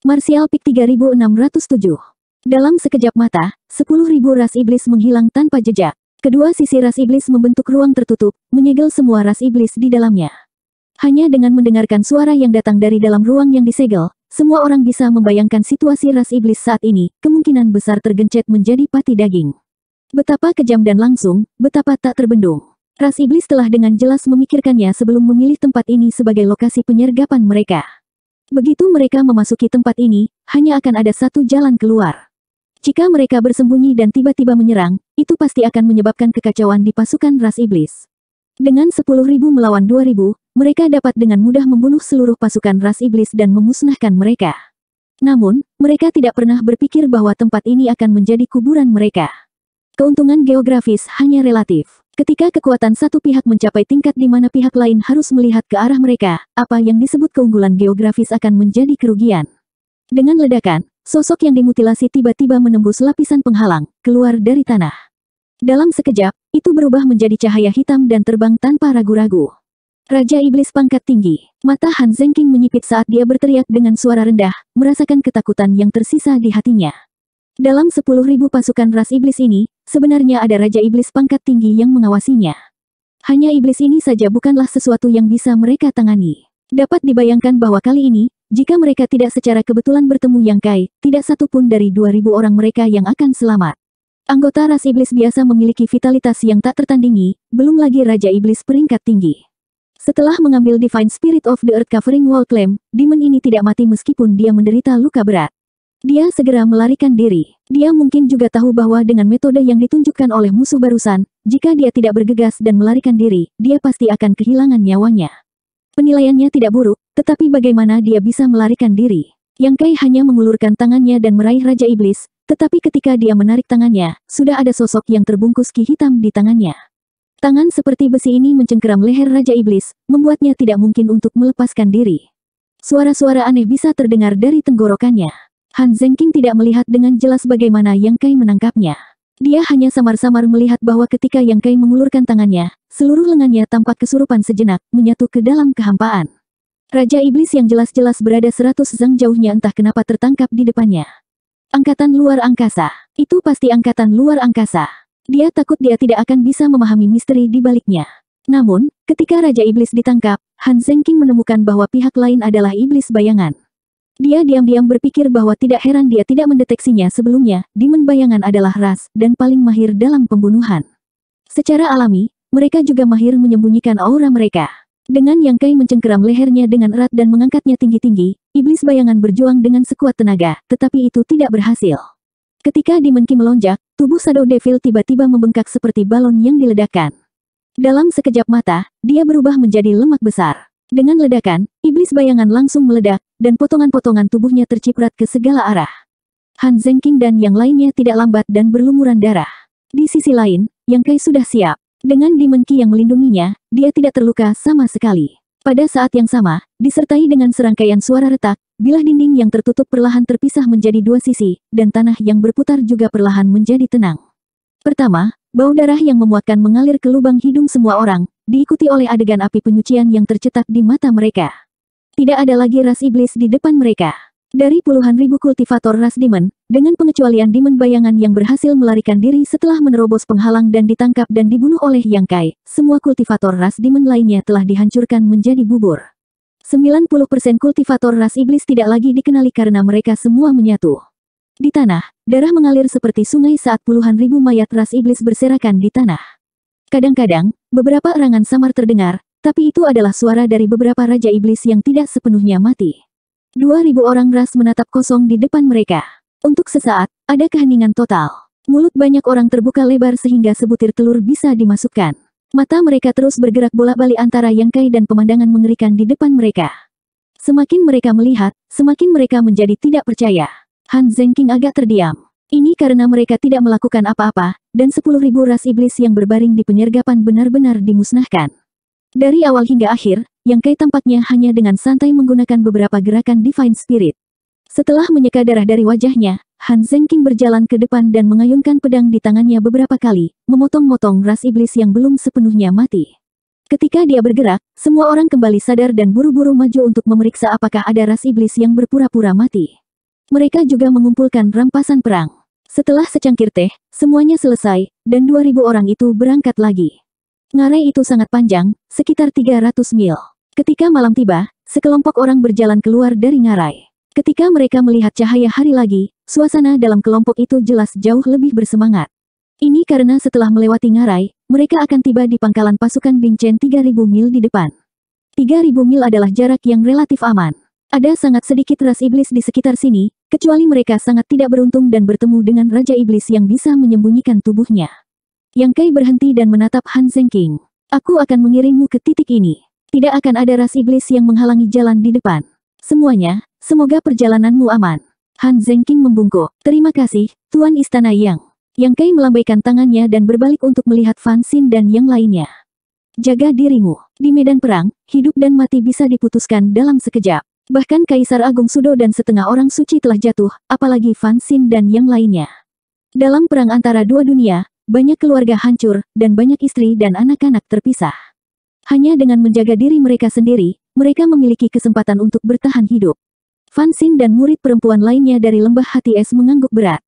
Martial Peak 3607. Dalam sekejap mata, 10.000 ras iblis menghilang tanpa jejak. Kedua sisi ras iblis membentuk ruang tertutup, menyegel semua ras iblis di dalamnya. Hanya dengan mendengarkan suara yang datang dari dalam ruang yang disegel, semua orang bisa membayangkan situasi ras iblis saat ini, kemungkinan besar tergencet menjadi pati daging. Betapa kejam dan langsung, betapa tak terbendung. Ras iblis telah dengan jelas memikirkannya sebelum memilih tempat ini sebagai lokasi penyergapan mereka. Begitu mereka memasuki tempat ini, hanya akan ada satu jalan keluar. Jika mereka bersembunyi dan tiba-tiba menyerang, itu pasti akan menyebabkan kekacauan di pasukan ras iblis. Dengan 10.000 melawan 2.000, mereka dapat dengan mudah membunuh seluruh pasukan ras iblis dan memusnahkan mereka. Namun, mereka tidak pernah berpikir bahwa tempat ini akan menjadi kuburan mereka. Keuntungan geografis hanya relatif. Ketika kekuatan satu pihak mencapai tingkat di mana pihak lain harus melihat ke arah mereka, apa yang disebut keunggulan geografis akan menjadi kerugian. Dengan ledakan, sosok yang dimutilasi tiba-tiba menembus lapisan penghalang, keluar dari tanah. Dalam sekejap, itu berubah menjadi cahaya hitam dan terbang tanpa ragu-ragu. Raja Iblis pangkat tinggi, mata Han Zengking menyipit saat dia berteriak dengan suara rendah, merasakan ketakutan yang tersisa di hatinya. Dalam 10.000 pasukan ras iblis ini, sebenarnya ada Raja Iblis pangkat tinggi yang mengawasinya. Hanya iblis ini saja bukanlah sesuatu yang bisa mereka tangani. Dapat dibayangkan bahwa kali ini, jika mereka tidak secara kebetulan bertemu Yang Kai, tidak satu pun dari ribu orang mereka yang akan selamat. Anggota ras iblis biasa memiliki vitalitas yang tak tertandingi, belum lagi Raja Iblis peringkat tinggi. Setelah mengambil Divine Spirit of the Earth Covering Wall Claim, Demon ini tidak mati meskipun dia menderita luka berat. Dia segera melarikan diri. Dia mungkin juga tahu bahwa dengan metode yang ditunjukkan oleh musuh barusan, jika dia tidak bergegas dan melarikan diri, dia pasti akan kehilangan nyawanya. Penilaiannya tidak buruk, tetapi bagaimana dia bisa melarikan diri? Yang Kai hanya mengulurkan tangannya dan meraih Raja Iblis, tetapi ketika dia menarik tangannya, sudah ada sosok yang terbungkus ki hitam di tangannya. Tangan seperti besi ini mencengkeram leher Raja Iblis, membuatnya tidak mungkin untuk melepaskan diri. Suara-suara aneh bisa terdengar dari tenggorokannya. Han Zengking tidak melihat dengan jelas bagaimana Yang Kai menangkapnya. Dia hanya samar-samar melihat bahwa ketika Yang Kai mengulurkan tangannya, seluruh lengannya tampak kesurupan sejenak, menyatu ke dalam kehampaan. Raja Iblis yang jelas-jelas berada seratus zang jauhnya entah kenapa tertangkap di depannya. Angkatan luar angkasa. Itu pasti angkatan luar angkasa. Dia takut dia tidak akan bisa memahami misteri di baliknya. Namun, ketika Raja Iblis ditangkap, Han Zengking menemukan bahwa pihak lain adalah iblis bayangan. Dia diam-diam berpikir bahwa tidak heran dia tidak mendeteksinya sebelumnya, Demon Bayangan adalah ras, dan paling mahir dalam pembunuhan. Secara alami, mereka juga mahir menyembunyikan aura mereka. Dengan yang Kai mencengkeram lehernya dengan erat dan mengangkatnya tinggi-tinggi, iblis bayangan berjuang dengan sekuat tenaga, tetapi itu tidak berhasil. Ketika Demon Ki melonjak, tubuh Shadow Devil tiba-tiba membengkak seperti balon yang diledakkan. Dalam sekejap mata, dia berubah menjadi lemak besar. Dengan ledakan, iblis bayangan langsung meledak, dan potongan-potongan tubuhnya terciprat ke segala arah. Han Zengking dan yang lainnya tidak lambat dan berlumuran darah. Di sisi lain, Yang Kai sudah siap. Dengan Dimenki yang melindunginya, dia tidak terluka sama sekali. Pada saat yang sama, disertai dengan serangkaian suara retak, bilah dinding yang tertutup perlahan terpisah menjadi dua sisi, dan tanah yang berputar juga perlahan menjadi tenang. Pertama, bau darah yang memuatkan mengalir ke lubang hidung semua orang, diikuti oleh adegan api penyucian yang tercetak di mata mereka. Tidak ada lagi ras iblis di depan mereka. Dari puluhan ribu kultivator ras demon, dengan pengecualian demon bayangan yang berhasil melarikan diri setelah menerobos penghalang dan ditangkap dan dibunuh oleh Yang Kai, semua kultivator ras demon lainnya telah dihancurkan menjadi bubur. 90% kultivator ras iblis tidak lagi dikenali karena mereka semua menyatu. Di tanah, darah mengalir seperti sungai saat puluhan ribu mayat ras iblis berserakan di tanah. Kadang-kadang, beberapa erangan samar terdengar, tapi itu adalah suara dari beberapa raja iblis yang tidak sepenuhnya mati. Dua ribu orang ras menatap kosong di depan mereka. Untuk sesaat, ada keheningan total. Mulut banyak orang terbuka lebar sehingga sebutir telur bisa dimasukkan. Mata mereka terus bergerak bolak-balik antara yang kai dan pemandangan mengerikan di depan mereka. Semakin mereka melihat, semakin mereka menjadi tidak percaya. Han Zengking agak terdiam. Ini karena mereka tidak melakukan apa-apa, dan sepuluh ribu ras iblis yang berbaring di penyergapan benar-benar dimusnahkan. Dari awal hingga akhir, yang Kai tampaknya hanya dengan santai menggunakan beberapa gerakan Divine Spirit. Setelah menyeka darah dari wajahnya, Han Zengking berjalan ke depan dan mengayunkan pedang di tangannya beberapa kali, memotong-motong ras iblis yang belum sepenuhnya mati. Ketika dia bergerak, semua orang kembali sadar dan buru-buru maju untuk memeriksa apakah ada ras iblis yang berpura-pura mati. Mereka juga mengumpulkan rampasan perang. Setelah secangkir teh, semuanya selesai, dan 2000 orang itu berangkat lagi. Ngarai itu sangat panjang, sekitar 300 mil. Ketika malam tiba, sekelompok orang berjalan keluar dari ngarai. Ketika mereka melihat cahaya hari lagi, suasana dalam kelompok itu jelas jauh lebih bersemangat. Ini karena setelah melewati ngarai, mereka akan tiba di pangkalan pasukan Bingchen 3000 mil di depan. 3000 mil adalah jarak yang relatif aman. Ada sangat sedikit ras iblis di sekitar sini, kecuali mereka sangat tidak beruntung dan bertemu dengan Raja Iblis yang bisa menyembunyikan tubuhnya. Yang Kai berhenti dan menatap Han Zengking. Aku akan mengirimmu ke titik ini. Tidak akan ada ras iblis yang menghalangi jalan di depan. Semuanya, semoga perjalananmu aman. Han Zengking membungkuk. Terima kasih, Tuan Istana Yang. Yang Kai melambaikan tangannya dan berbalik untuk melihat Fan Xin dan yang lainnya. Jaga dirimu. Di medan perang, hidup dan mati bisa diputuskan dalam sekejap. Bahkan Kaisar Agung Sudo dan setengah orang suci telah jatuh, apalagi Fan Xin dan yang lainnya. Dalam perang antara dua dunia, banyak keluarga hancur, dan banyak istri dan anak-anak terpisah. Hanya dengan menjaga diri mereka sendiri, mereka memiliki kesempatan untuk bertahan hidup. Fansin dan murid perempuan lainnya dari lembah hati es mengangguk berat.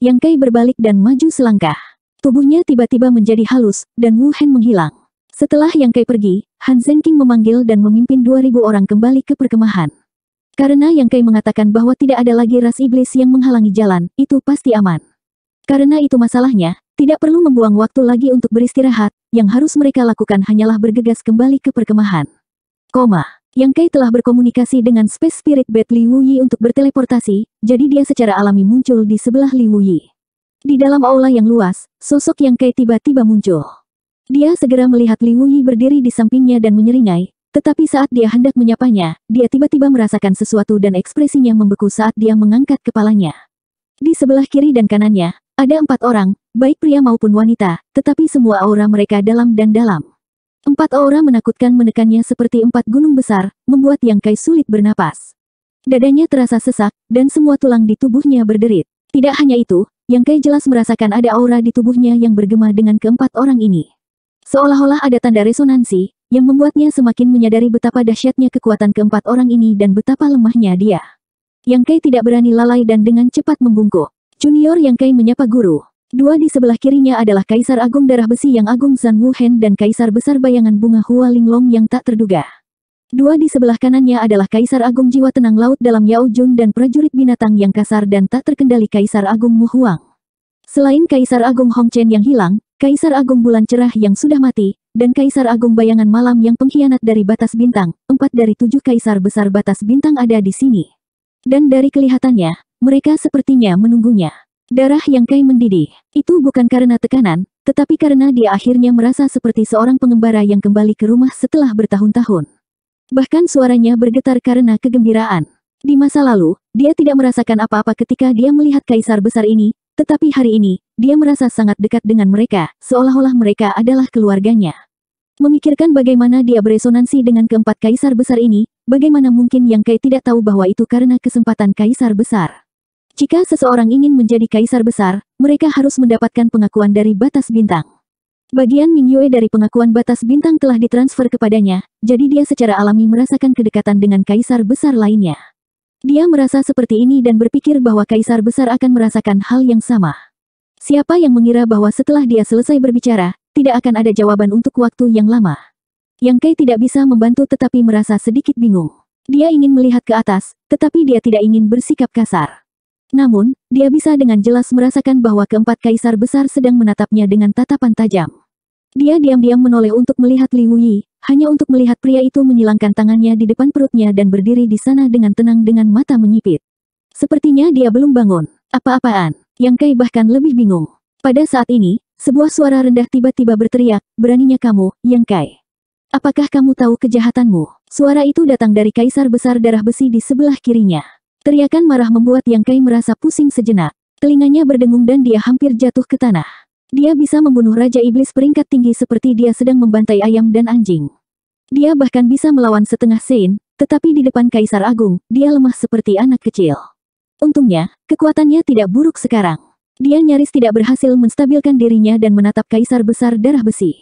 Yang Kai berbalik dan maju selangkah. Tubuhnya tiba-tiba menjadi halus, dan Wu Hen menghilang. Setelah Yang Kai pergi, Han zeng king memanggil dan memimpin 2000 orang kembali ke perkemahan. Karena Yang Kai mengatakan bahwa tidak ada lagi ras iblis yang menghalangi jalan, itu pasti aman. Karena itu masalahnya, tidak perlu membuang waktu lagi untuk beristirahat, yang harus mereka lakukan hanyalah bergegas kembali ke perkemahan. Koma, Yang Kai telah berkomunikasi dengan Space Spirit Bat Li Wuyi untuk berteleportasi, jadi dia secara alami muncul di sebelah Li Wuyi. Di dalam aula yang luas, sosok Yang Kai tiba-tiba muncul. Dia segera melihat Li Wuyi berdiri di sampingnya dan menyeringai, tetapi saat dia hendak menyapanya, dia tiba-tiba merasakan sesuatu dan ekspresinya membeku saat dia mengangkat kepalanya. Di sebelah kiri dan kanannya, ada empat orang, baik pria maupun wanita, tetapi semua aura mereka dalam dan dalam. Empat aura menakutkan menekannya seperti empat gunung besar, membuat Yang Kai sulit bernapas. Dadanya terasa sesak, dan semua tulang di tubuhnya berderit. Tidak hanya itu, Yang Kai jelas merasakan ada aura di tubuhnya yang bergema dengan keempat orang ini. Seolah-olah ada tanda resonansi, yang membuatnya semakin menyadari betapa dahsyatnya kekuatan keempat orang ini dan betapa lemahnya dia. Yang Kai tidak berani lalai dan dengan cepat membungkuk. Junior Yang Kai menyapa guru. Dua di sebelah kirinya adalah Kaisar Agung Darah Besi yang Agung San Wuhen dan Kaisar Besar Bayangan Bunga Hua Linglong yang tak terduga. Dua di sebelah kanannya adalah Kaisar Agung Jiwa Tenang Laut dalam Yao Jun dan prajurit binatang yang kasar dan tak terkendali Kaisar Agung Mu Huang. Selain Kaisar Agung Hong Chen yang hilang, Kaisar Agung Bulan Cerah yang sudah mati, dan Kaisar Agung Bayangan Malam yang pengkhianat dari batas bintang, empat dari tujuh Kaisar Besar batas bintang ada di sini. Dan dari kelihatannya, mereka sepertinya menunggunya. Darah yang Kai mendidih. Itu bukan karena tekanan, tetapi karena dia akhirnya merasa seperti seorang pengembara yang kembali ke rumah setelah bertahun-tahun. Bahkan suaranya bergetar karena kegembiraan. Di masa lalu, dia tidak merasakan apa-apa ketika dia melihat kaisar besar ini, tetapi hari ini, dia merasa sangat dekat dengan mereka, seolah-olah mereka adalah keluarganya. Memikirkan bagaimana dia beresonansi dengan keempat kaisar besar ini, bagaimana mungkin yang Kai tidak tahu bahwa itu karena kesempatan kaisar besar. Jika seseorang ingin menjadi kaisar besar, mereka harus mendapatkan pengakuan dari batas bintang. Bagian Mingyue dari pengakuan batas bintang telah ditransfer kepadanya, jadi dia secara alami merasakan kedekatan dengan kaisar besar lainnya. Dia merasa seperti ini dan berpikir bahwa kaisar besar akan merasakan hal yang sama. Siapa yang mengira bahwa setelah dia selesai berbicara, tidak akan ada jawaban untuk waktu yang lama. Yang Kai tidak bisa membantu tetapi merasa sedikit bingung. Dia ingin melihat ke atas, tetapi dia tidak ingin bersikap kasar. Namun, dia bisa dengan jelas merasakan bahwa keempat kaisar besar sedang menatapnya dengan tatapan tajam. Dia diam-diam menoleh untuk melihat Li Wuyi, hanya untuk melihat pria itu menyilangkan tangannya di depan perutnya dan berdiri di sana dengan tenang dengan mata menyipit. Sepertinya dia belum bangun. Apa-apaan? Yang Kai bahkan lebih bingung. Pada saat ini, sebuah suara rendah tiba-tiba berteriak, beraninya kamu, Yang Kai. Apakah kamu tahu kejahatanmu? Suara itu datang dari kaisar besar darah besi di sebelah kirinya. Teriakan marah membuat Yang Kai merasa pusing sejenak. Telinganya berdengung dan dia hampir jatuh ke tanah. Dia bisa membunuh Raja Iblis peringkat tinggi seperti dia sedang membantai ayam dan anjing. Dia bahkan bisa melawan setengah Sein, tetapi di depan Kaisar Agung, dia lemah seperti anak kecil. Untungnya, kekuatannya tidak buruk sekarang. Dia nyaris tidak berhasil menstabilkan dirinya dan menatap Kaisar Besar Darah Besi.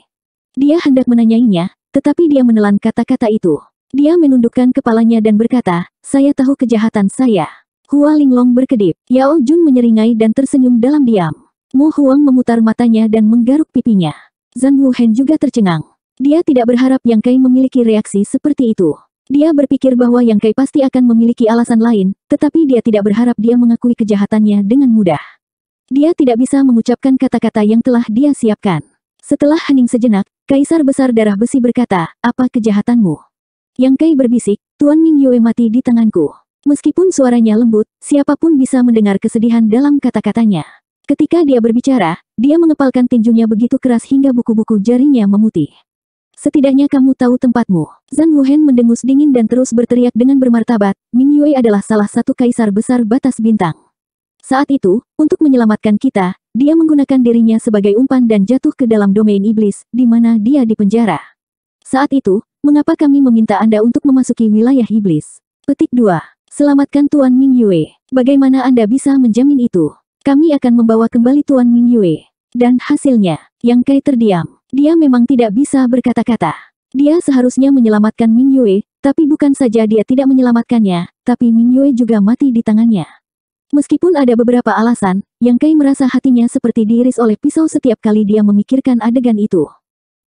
Dia hendak menanyainya, tetapi dia menelan kata-kata itu. Dia menundukkan kepalanya dan berkata, saya tahu kejahatan saya. Hua Linglong berkedip, Yao Jun menyeringai dan tersenyum dalam diam. Mu Huang memutar matanya dan menggaruk pipinya. Zhang Wuhen juga tercengang. Dia tidak berharap Yang Kai memiliki reaksi seperti itu. Dia berpikir bahwa Yang Kai pasti akan memiliki alasan lain, tetapi dia tidak berharap dia mengakui kejahatannya dengan mudah. Dia tidak bisa mengucapkan kata-kata yang telah dia siapkan. Setelah hening sejenak, Kaisar Besar Darah Besi berkata, apa kejahatanmu? Yang Kai berbisik, Tuan Ning Yue mati di tanganku. Meskipun suaranya lembut, siapapun bisa mendengar kesedihan dalam kata-katanya. Ketika dia berbicara, dia mengepalkan tinjunya begitu keras hingga buku-buku jarinya memutih. Setidaknya kamu tahu tempatmu. Zhang Wuhen mendengus dingin dan terus berteriak dengan bermartabat, Ming Yue adalah salah satu kaisar besar batas bintang. Saat itu, untuk menyelamatkan kita, dia menggunakan dirinya sebagai umpan dan jatuh ke dalam domain iblis, di mana dia dipenjara. Saat itu, mengapa kami meminta Anda untuk memasuki wilayah iblis? Petik 2. Selamatkan Tuan Ming Yue. Bagaimana Anda bisa menjamin itu? Kami akan membawa kembali Tuan Ming Yue. Dan hasilnya, Yang Kai terdiam. Dia memang tidak bisa berkata-kata. Dia seharusnya menyelamatkan Ming Yue, tapi bukan saja dia tidak menyelamatkannya, tapi Ming Yue juga mati di tangannya. Meskipun ada beberapa alasan, Yang Kai merasa hatinya seperti diiris oleh pisau setiap kali dia memikirkan adegan itu.